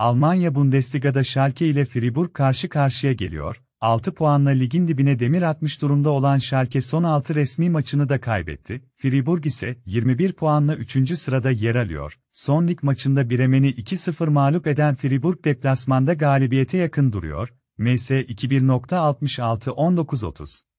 Almanya Bundesliga'da Schalke ile Fribourg karşı karşıya geliyor. 6 puanla ligin dibine demir atmış durumda olan Schalke son 6 resmi maçını da kaybetti. Fribourg ise 21 puanla 3. sırada yer alıyor. Son lig maçında Bremen'i 2-0 mağlup eden Fribourg deplasmanda galibiyete yakın duruyor. MS 21.66 19.30